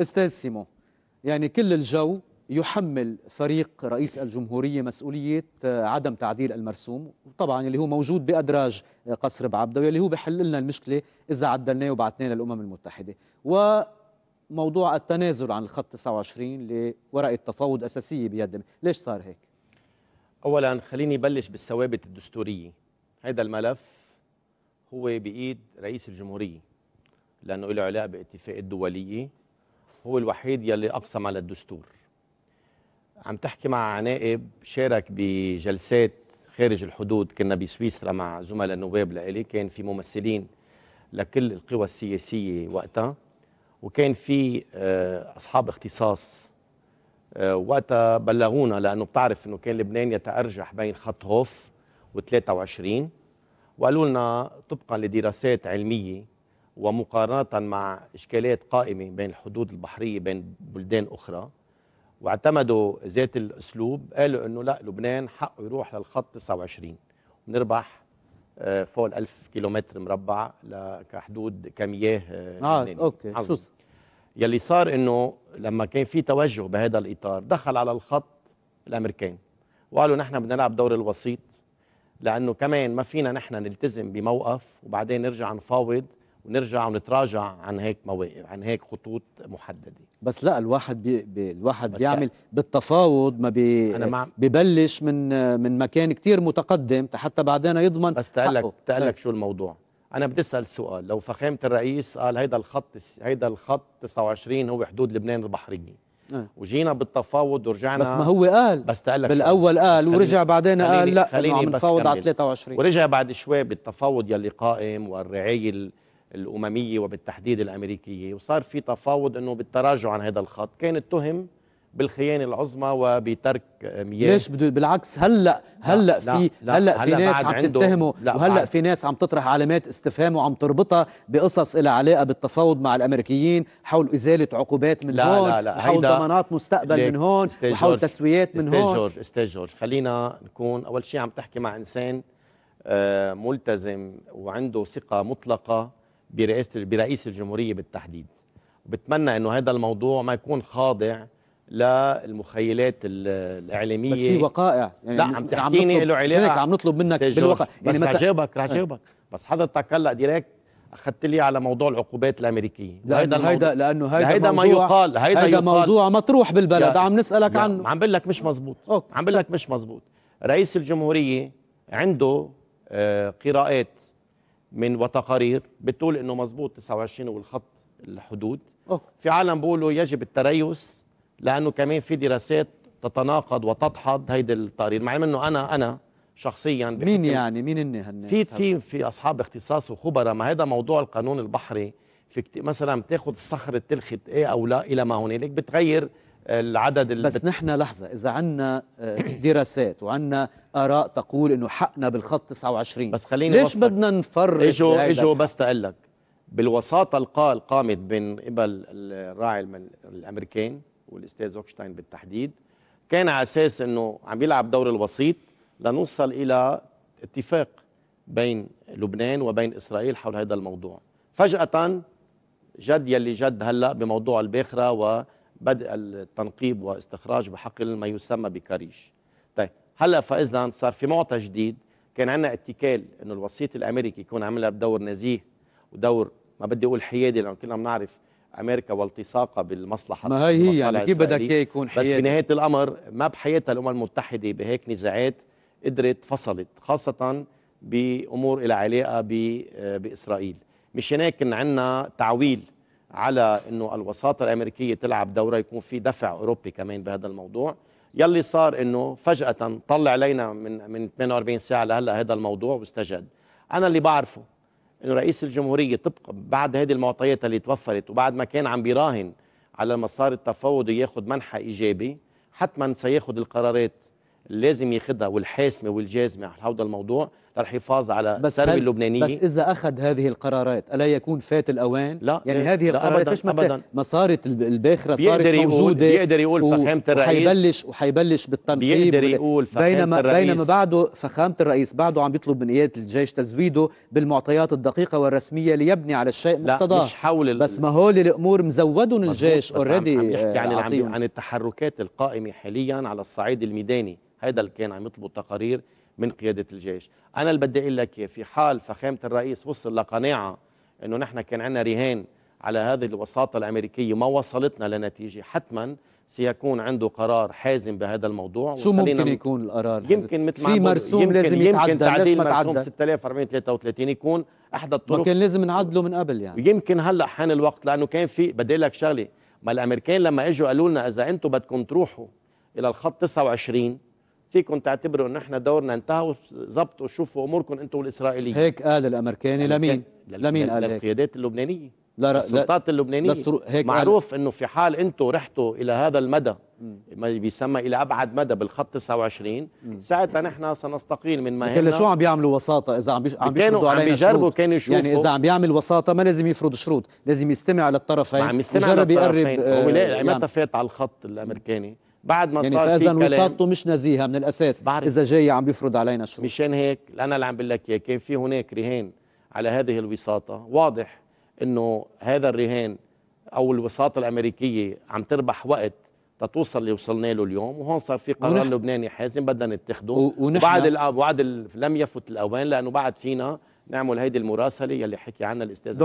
استاذ سيمو يعني كل الجو يحمل فريق رئيس الجمهوريه مسؤوليه آه، عدم تعديل المرسوم وطبعا اللي هو موجود بادراج آه، قصر بعبده واللي هو بحل لنا المشكله اذا عدلناه وبعثناه للامم المتحده وموضوع التنازل عن الخط 29 لورقه تفاوض اساسيه بيدهم ليش صار هيك اولا خليني بلش بالثوابت الدستوريه هذا الملف هو بايد رئيس الجمهوريه لانه له علاقه باتفاق الدوليه هو الوحيد يلي أقسم على الدستور عم تحكي مع نائب شارك بجلسات خارج الحدود كنا بسويسرا مع زملاء النواب لإلي كان في ممثلين لكل القوى السياسية وقتها وكان في آه، أصحاب اختصاص آه، وقتها بلغونا لأنه بتعرف أنه كان لبنان يتأرجح بين خط هوف و23 وقالوا لنا طبقا لدراسات علمية ومقارنة مع إشكالات قائمة بين الحدود البحرية بين بلدان أخرى واعتمدوا ذات الأسلوب قالوا أنه لا لبنان حقه يروح للخط 29 ونربح آه، فوق ألف كيلومتر مربع كحدود كمياه اه, آه، اوكي عظم. يلي صار انه لما كان في توجه بهذا الاطار دخل على الخط الامريكان وقالوا نحن بدنا نلعب دور الوسيط لانه كمان ما فينا نحن نلتزم بموقف وبعدين نرجع نفاوض ونرجع ونتراجع عن هيك مواقف عن هيك خطوط محدده بس لا الواحد بي بي الواحد بيعمل بالتفاوض ما بي أنا مع... ببلش من من مكان كتير متقدم حتى بعدين يضمن بس تقلك تقلك شو الموضوع انا بدي اسال سؤال لو فخامه الرئيس قال هيدا الخط هيدا الخط 29 هو حدود لبنان البحريه أه. وجينا بالتفاوض ورجعنا بس ما هو قال بس تقلك بالاول قال ورجع بعدين قال لا خليني عم نفاوض على 23 ورجع بعد شوي بالتفاوض يلي قائم والرعايه الامميه وبالتحديد الامريكيه وصار في تفاوض انه بالتراجع عن هذا الخط كان اتهم بالخيانه العظمى وبترك مياه ليش بدو بالعكس هلا هلا في هلا في ناس عم تتهمه وهلا في ناس عم تطرح علامات استفهام وعم تربطها بقصص لها علاقه بالتفاوض مع الامريكيين حول ازاله عقوبات من لا هون لا لا حول ضمانات مستقبل من هون وحول تسويات من هون استاذ جورج استاذ جورج خلينا نكون اول شيء عم تحكي مع انسان آه، ملتزم وعنده ثقه مطلقه برئاسه برئيس الجمهوريه بالتحديد بتمنى انه هذا الموضوع ما يكون خاضع للمخيلات الاعلاميه بس في وقائع يعني لا عم تحكيني له علاقه عم نطلب منك بالوقع يعني بس رح آه. جاوبك رح جاوبك بس حضرتك هلا ديريكت اخذت لي على موضوع العقوبات الامريكيه لأن هيدا لانه هيدا هيدا ما يقال هيدا, هيدا يقال موضوع مطروح بالبلد عم نسالك عنه عم بقول لك مش مزبوط أوكي. عم بقول لك مش مزبوط رئيس الجمهوريه عنده آه، قراءات من وتقارير بتقول انه مزبوط 29 والخط الحدود أوكي. في عالم بيقولوا يجب التريث لانه كمان في دراسات تتناقض وتدحض هيدي التقارير مع انه انا انا شخصيا مين يعني مين هالناس في في في اصحاب اختصاص وخبراء ما هذا موضوع القانون البحري في مثلا بتاخذ الصخر التلخت ايه او لا الى ما هنالك بتغير العدد بس نحن لحظة إذا عنا آه، دراسات وعنا آراء تقول إنه حقنا بالخط 29 بس خليني ليش بدنا نفرق إجوا إجوا بس تقلك بالوساطة القال قامت من قبل الراعي الأمريكان والأستاذ أوكشتاين بالتحديد كان على أساس إنه عم يلعب دور الوسيط لنوصل إلى اتفاق بين لبنان وبين إسرائيل حول هذا الموضوع فجأة جد يلي جد هلأ بموضوع الباخرة و بدء التنقيب واستخراج بحقل ما يسمى بكريش طيب هلا فاذا صار في معطى جديد كان عندنا اتكال انه الوسيط الامريكي يكون عملها بدور نزيه ودور ما بدي اقول حيادي لانه كلنا بنعرف امريكا والتصاقها بالمصلحه ما هي هي يعني كيف بدك اياه يكون حيادي بس بنهايه الامر ما بحياتها الامم المتحده بهيك نزاعات قدرت فصلت خاصه بامور لها علاقه باسرائيل مش هناك كان عندنا تعويل على انه الوساطه الامريكيه تلعب دورها يكون في دفع اوروبي كمان بهذا الموضوع يلي صار انه فجاه طلع علينا من من 48 ساعه لهلا هذا الموضوع واستجد انا اللي بعرفه انه رئيس الجمهوريه طبق بعد هذه المعطيات اللي توفرت وبعد ما كان عم بيراهن على مسار التفاوض ياخذ منحى ايجابي حتما سياخذ القرارات اللي لازم ياخذها والحاسمه والجازمه على هذا الموضوع للحفاظ على الثروه اللبنانيه بس اذا اخذ هذه القرارات الا يكون فات الاوان لا يعني إيه هذه لا القرارات تشمل أبداً مصاري الباخره صارت موجوده بيقدر يقول فخامه الرئيس وحيبلش وحيبلش بالتنقيب بيقدر يقول فخامه بينما الرئيس بينما بعده فخامه الرئيس بعده عم بيطلب من قياده الجيش تزويده بالمعطيات الدقيقه والرسميه ليبني على الشيء مقتضاه لا مش حول ال... بس ما هول الامور مزودون الجيش اوريدي عم يحكي عن يعني آه، عن التحركات القائمه حاليا على الصعيد الميداني هذا اللي كان عم يطلبوا التقارير من قيادة الجيش أنا اللي بدي أقول لك في حال فخامة الرئيس وصل لقناعة أنه نحن كان عندنا رهان على هذه الوساطة الأمريكية ما وصلتنا لنتيجة حتما سيكون عنده قرار حازم بهذا الموضوع شو ممكن يكون القرار يمكن مثل ما في مرسوم يمكن لازم يتعدى يمكن تعديل مرسوم 6433 يكون احدى الطرق ما كان لازم نعدله من قبل يعني يمكن هلا حان الوقت لانه كان في بدي لك شغله ما الامريكان لما اجوا قالوا لنا اذا انتم بدكم تروحوا الى الخط 29 فيكم تعتبروا ان احنا دورنا انتهى وظبطوا شوفوا اموركم انتم والاسرائيليين هيك قال الامريكاني يعني لمين لمين قال للقيادات اللبنانيه لا لا السلطات اللبنانيه لسرو... هيك معروف انه في حال انتم رحتوا الى هذا المدى ما بيسمى الى ابعد مدى بالخط 29 ساعتها نحن سنستقيل من مهامنا لكن شو عم بيعملوا وساطه اذا عم بيش... عم بيفرضوا علينا بيجربوا كانوا يشوفوا يعني اذا عم بيعمل وساطه ما لازم يفرض شروط لازم يستمع للطرفين عم يستمع للطرفين يقرب آه، هو متى فات على الخط الامريكاني بعد ما يعني صار فاذا وساطته مش نزيهه من الاساس بعرف. اذا جاي عم بيفرض علينا شو مشان هيك انا اللي عم بقول لك اياه كان في هناك رهان على هذه الوساطه واضح انه هذا الرهان او الوساطه الامريكيه عم تربح وقت تتوصل وصلنا له اليوم وهون صار في قرار ونح... لبناني حازم بدنا نتخذه ونحن... وبعد الأب ال... لم يفت الاوان لانه بعد فينا نعمل هيدي المراسله يلي حكي عنها الاستاذ